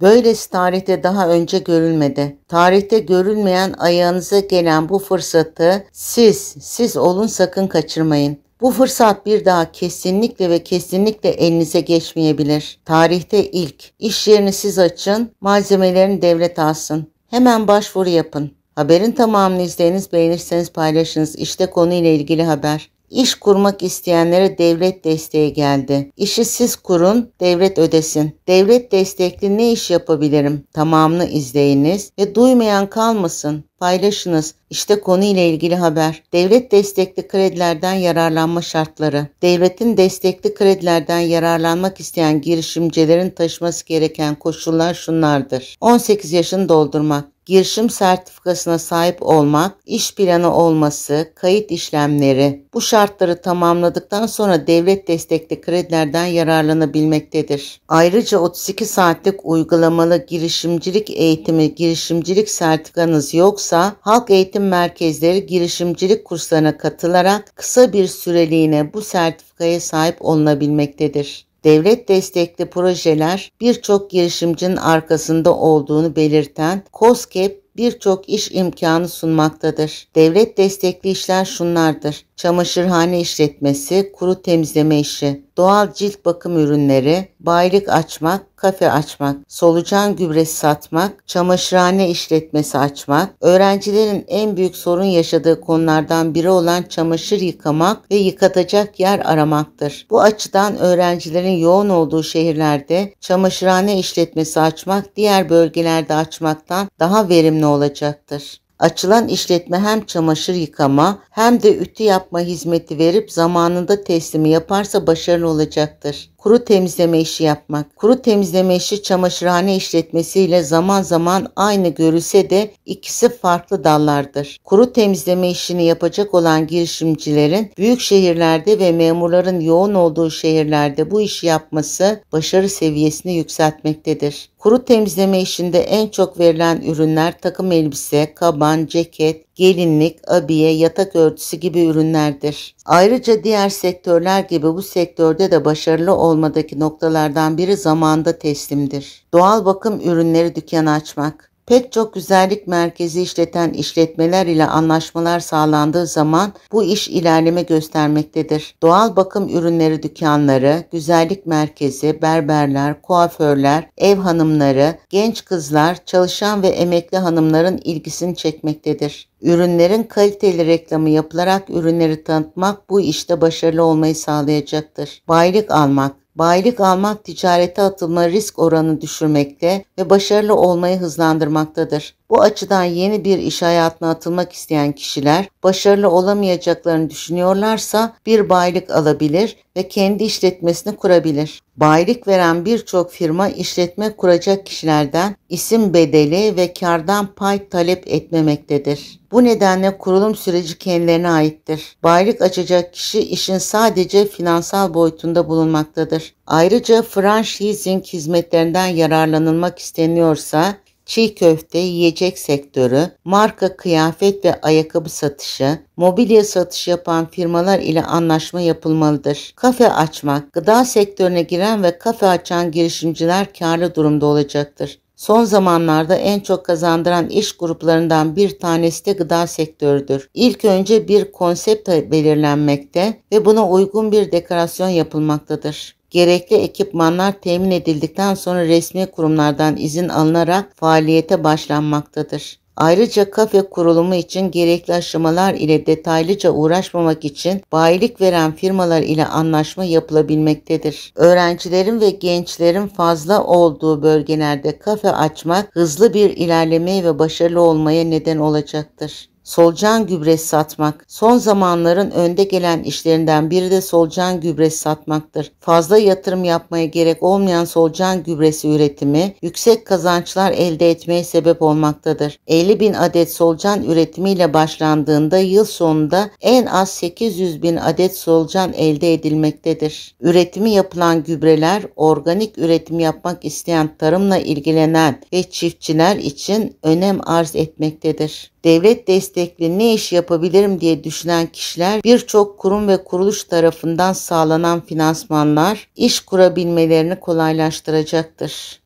Böylesi tarihte daha önce görülmedi. Tarihte görülmeyen ayağınıza gelen bu fırsatı siz, siz olun sakın kaçırmayın. Bu fırsat bir daha kesinlikle ve kesinlikle elinize geçmeyebilir. Tarihte ilk, İş yerini siz açın, malzemelerini devlet alsın. Hemen başvuru yapın. Haberin tamamını izleyiniz, beğenirseniz paylaşınız. İşte konuyla ilgili haber. İş kurmak isteyenlere devlet desteği geldi. İşi siz kurun, devlet ödesin. Devlet destekli ne iş yapabilirim? Tamamını izleyiniz ve duymayan kalmasın paylaşınız. İşte konu ile ilgili haber. Devlet destekli kredilerden yararlanma şartları. Devletin destekli kredilerden yararlanmak isteyen girişimcilerin taşıması gereken koşullar şunlardır. 18 yaşını doldurmak, girişim sertifikasına sahip olmak, iş planı olması, kayıt işlemleri bu şartları tamamladıktan sonra devlet destekli kredilerden yararlanabilmektedir. Ayrıca 32 saatlik uygulamalı girişimcilik eğitimi, girişimcilik sertifikanız yoksa halk eğitim merkezleri girişimcilik kurslarına katılarak kısa bir süreliğine bu sertifikaya sahip olunabilmektedir devlet destekli projeler birçok girişimcinin arkasında olduğunu belirten COSGAP birçok iş imkanı sunmaktadır. Devlet destekli işler şunlardır çamaşırhane işletmesi, kuru temizleme işi, doğal cilt bakım ürünleri, bayrık açmak, kafe açmak, solucan gübresi satmak, çamaşırhane işletmesi açmak, öğrencilerin en büyük sorun yaşadığı konulardan biri olan çamaşır yıkamak ve yıkatacak yer aramaktır. Bu açıdan öğrencilerin yoğun olduğu şehirlerde çamaşırhane işletmesi açmak diğer bölgelerde açmaktan daha verimli olacaktır. Açılan işletme hem çamaşır yıkama hem de ütü yapma hizmeti verip zamanında teslimi yaparsa başarılı olacaktır kuru temizleme işi yapmak. Kuru temizleme işi çamaşırhane işletmesiyle zaman zaman aynı görülse de ikisi farklı dallardır. Kuru temizleme işini yapacak olan girişimcilerin büyük şehirlerde ve memurların yoğun olduğu şehirlerde bu işi yapması başarı seviyesini yükseltmektedir. Kuru temizleme işinde en çok verilen ürünler takım elbise, kaban, ceket, gelinlik, abiye, yatak örtüsü gibi ürünlerdir. Ayrıca diğer sektörler gibi bu sektörde de başarılı olmadaki noktalardan biri zamanda teslimdir. Doğal bakım ürünleri dükkanı açmak. Pek çok güzellik merkezi işleten işletmeler ile anlaşmalar sağlandığı zaman bu iş ilerleme göstermektedir. Doğal bakım ürünleri dükkanları, güzellik merkezi, berberler, kuaförler, ev hanımları, genç kızlar, çalışan ve emekli hanımların ilgisini çekmektedir. Ürünlerin kaliteli reklamı yapılarak ürünleri tanıtmak bu işte başarılı olmayı sağlayacaktır. Baylık almak Bayilik almak ticarete atılma risk oranı düşürmekte ve başarılı olmayı hızlandırmaktadır. Bu açıdan yeni bir iş hayatına atılmak isteyen kişiler başarılı olamayacaklarını düşünüyorlarsa bir baylık alabilir ve kendi işletmesini kurabilir. Baylık veren birçok firma işletme kuracak kişilerden isim bedeli ve kardan pay talep etmemektedir. Bu nedenle kurulum süreci kendilerine aittir. Baylık açacak kişi işin sadece finansal boyutunda bulunmaktadır. Ayrıca franchising hizmetlerinden yararlanılmak isteniyorsa çiğ köfte, yiyecek sektörü, marka, kıyafet ve ayakkabı satışı, mobilya satış yapan firmalar ile anlaşma yapılmalıdır. Kafe açmak, gıda sektörüne giren ve kafe açan girişimciler karlı durumda olacaktır. Son zamanlarda en çok kazandıran iş gruplarından bir tanesi de gıda sektörüdür. İlk önce bir konsept belirlenmekte ve buna uygun bir dekorasyon yapılmaktadır. Gerekli ekipmanlar temin edildikten sonra resmi kurumlardan izin alınarak faaliyete başlanmaktadır. Ayrıca kafe kurulumu için gerekli aşamalar ile detaylıca uğraşmamak için bayilik veren firmalar ile anlaşma yapılabilmektedir. Öğrencilerin ve gençlerin fazla olduğu bölgelerde kafe açmak hızlı bir ilerlemeye ve başarılı olmaya neden olacaktır. Solcan gübresi satmak. Son zamanların önde gelen işlerinden biri de solcan gübresi satmaktır. Fazla yatırım yapmaya gerek olmayan solcan gübresi üretimi yüksek kazançlar elde etmeye sebep olmaktadır. 50 bin adet solcan üretimiyle başlandığında yıl sonunda en az 800 bin adet solcan elde edilmektedir. Üretimi yapılan gübreler organik üretim yapmak isteyen tarımla ilgilenen ve çiftçiler için önem arz etmektedir. Devlet desteği meslekle ne iş yapabilirim diye düşünen kişiler birçok kurum ve kuruluş tarafından sağlanan finansmanlar iş kurabilmelerini kolaylaştıracaktır.